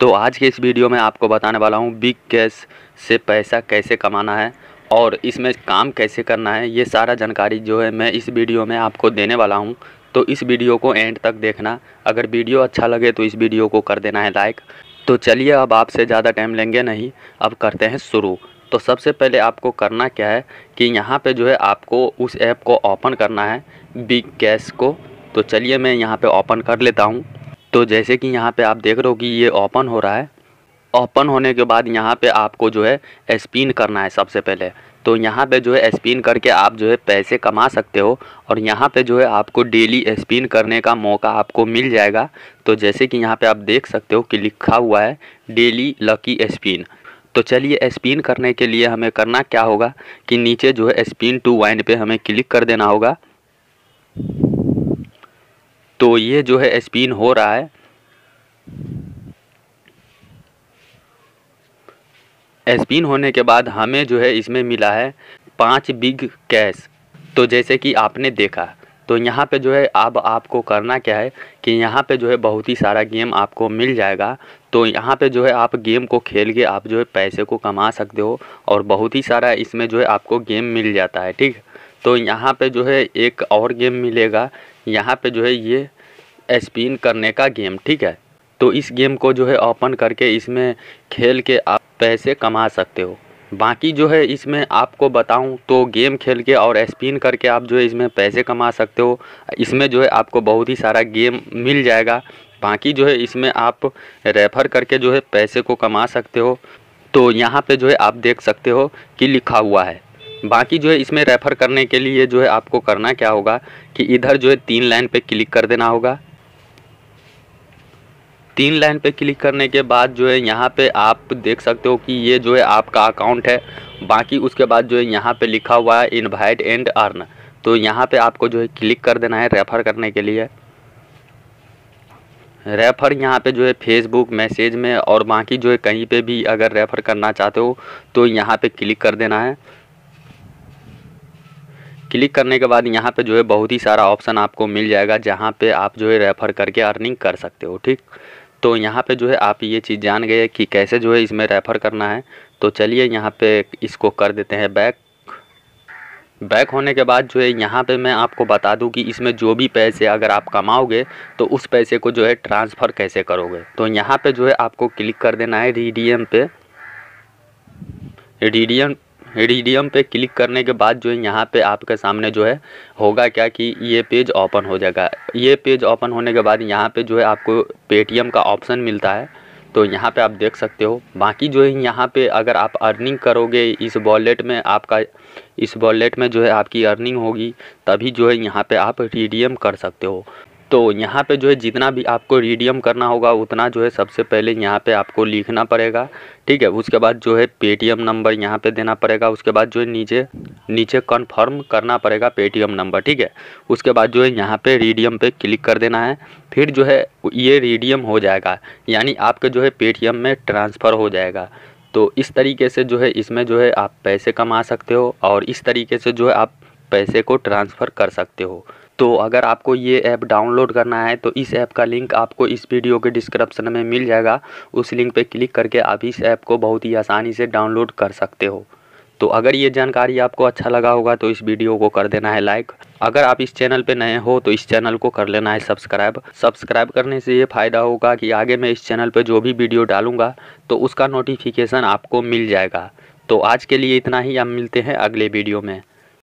तो आज के इस वीडियो में आपको बताने वाला हूँ बिग कैश से पैसा कैसे कमाना है और इसमें काम कैसे करना है ये सारा जानकारी जो है मैं इस वीडियो में आपको देने वाला हूँ तो इस वीडियो को एंड तक देखना अगर वीडियो अच्छा लगे तो इस वीडियो को कर देना है लाइक तो चलिए अब आपसे ज़्यादा टाइम लेंगे नहीं अब करते हैं शुरू तो सबसे पहले आपको करना क्या है कि यहाँ पे जो है आपको उस ऐप को ओपन करना है बिग कैश को तो चलिए मैं यहाँ पे ओपन कर लेता हूँ तो जैसे कि यहाँ पे आप देख रहे हो कि ये ओपन हो रहा है ओपन होने के बाद यहाँ पे आपको जो है स्पिन करना है सबसे पहले तो यहाँ पे जो है स्पिन करके आप जो है पैसे कमा सकते हो और यहाँ पे जो है आपको डेली स्पिन करने का मौका आपको मिल जाएगा तो जैसे कि यहाँ पे आप देख सकते हो कि लिखा हुआ है डेली लकी स्पिन तो चलिए स्पिन करने के लिए हमें करना क्या होगा कि नीचे जो है स्पिन टू वाइन पर हमें क्लिक कर देना होगा तो ये जो है स्पिन हो रहा है स्पिन होने के बाद हमें जो है इसमें मिला है पाँच बिग कैश तो जैसे कि आपने देखा तो यहाँ पे जो है अब आपको करना क्या है कि यहाँ पे जो है बहुत ही सारा गेम आपको मिल जाएगा तो यहाँ पे जो है आप गेम को खेल के आप जो है पैसे को कमा सकते हो और बहुत ही सारा इसमें जो है आपको गेम मिल जाता है ठीक तो यहाँ पे जो है एक और गेम मिलेगा यहाँ पे जो है ये स्पिन करने का गेम ठीक है तो इस गेम को जो है ओपन करके इसमें खेल के आप पैसे कमा सकते हो बाकी जो है इसमें आपको बताऊं तो गेम खेल के और स्पिन करके आप जो है इसमें पैसे कमा सकते हो इसमें जो है आपको बहुत ही सारा गेम मिल जाएगा बाकी जो है इसमें आप रेफ़र करके जो है पैसे को कमा सकते हो तो यहाँ पे जो है आप देख सकते हो कि लिखा हुआ है बाकी जो है इसमें रेफ़र करने के लिए जो है आपको करना क्या होगा कि इधर जो है तीन लाइन पे क्लिक कर देना होगा तीन लाइन पे क्लिक करने के बाद जो है यहाँ पे आप देख सकते हो कि ये जो है आपका अकाउंट है बाकी उसके बाद जो है यहाँ पे लिखा हुआ है इनवाइट एंड अर्न तो यहाँ पे आपको जो है क्लिक कर देना है रेफ़र करने के लिए रेफ़र यहाँ पे जो है फेसबुक मैसेज में और बाकी जो है कहीं पे भी अगर रेफ़र करना चाहते हो तो यहाँ पे क्लिक कर देना है क्लिक करने के बाद यहाँ पे जो है बहुत ही सारा ऑप्शन आपको मिल जाएगा जहाँ पे आप जो है रेफ़र करके अर्निंग कर सकते हो ठीक तो यहाँ पे जो है आप ये चीज़ जान गए कि कैसे जो है इसमें रेफ़र करना है तो चलिए यहाँ पे इसको कर देते हैं बैक बैक होने के बाद जो है यहाँ पे मैं आपको बता दूं कि इसमें जो भी पैसे अगर आप कमाओगे तो उस पैसे को जो है ट्रांसफ़र कैसे करोगे तो यहाँ पे जो है आपको क्लिक कर देना है डी पे डीडीएम रीडियम पे क्लिक करने के बाद जो है यहाँ पे आपके सामने जो है होगा क्या कि ये पेज ओपन हो जाएगा ये पेज ओपन होने के बाद यहाँ पे जो है आपको पेटीएम का ऑप्शन मिलता है तो यहाँ पे आप देख सकते हो बाकी जो है यहाँ पे अगर आप अर्निंग करोगे इस वॉलेट में आपका इस वॉलेट में जो है आपकी अर्निंग होगी तभी जो है यहाँ पर आप रीडियम कर सकते हो तो यहाँ पे जो है जितना भी आपको रीडियम करना होगा उतना जो है सबसे पहले यहाँ पे आपको लिखना पड़ेगा ठीक है उसके बाद जो है पेटीएम नंबर यहाँ पे देना पड़ेगा उसके बाद जो है नीचे नीचे कन्फर्म करना पड़ेगा पेटीएम नंबर ठीक है उसके बाद जो है यहाँ पे रिडियम पे क्लिक कर देना है फिर जो है ये रिडियम हो जाएगा यानी आपके जो है पेटीएम में ट्रांसफ़र हो जाएगा तो इस तरीके से जो है इसमें जो है आप पैसे कमा सकते हो और इस तरीके से जो है आप पैसे को ट्रांसफ़र कर सकते हो तो अगर आपको ये ऐप डाउनलोड करना है तो इस ऐप का लिंक आपको इस वीडियो के डिस्क्रिप्शन में मिल जाएगा उस लिंक पर क्लिक करके आप इस ऐप को बहुत ही आसानी से डाउनलोड कर सकते हो तो अगर ये जानकारी आपको अच्छा लगा होगा तो इस वीडियो को कर देना है लाइक अगर आप इस चैनल पे नए हो तो इस चैनल को कर लेना है सब्सक्राइब सब्सक्राइब करने से ये फ़ायदा होगा कि आगे मैं इस चैनल पे जो भी वीडियो डालूँगा तो उसका नोटिफिकेशन आपको मिल जाएगा तो आज के लिए इतना ही हम मिलते हैं अगले वीडियो में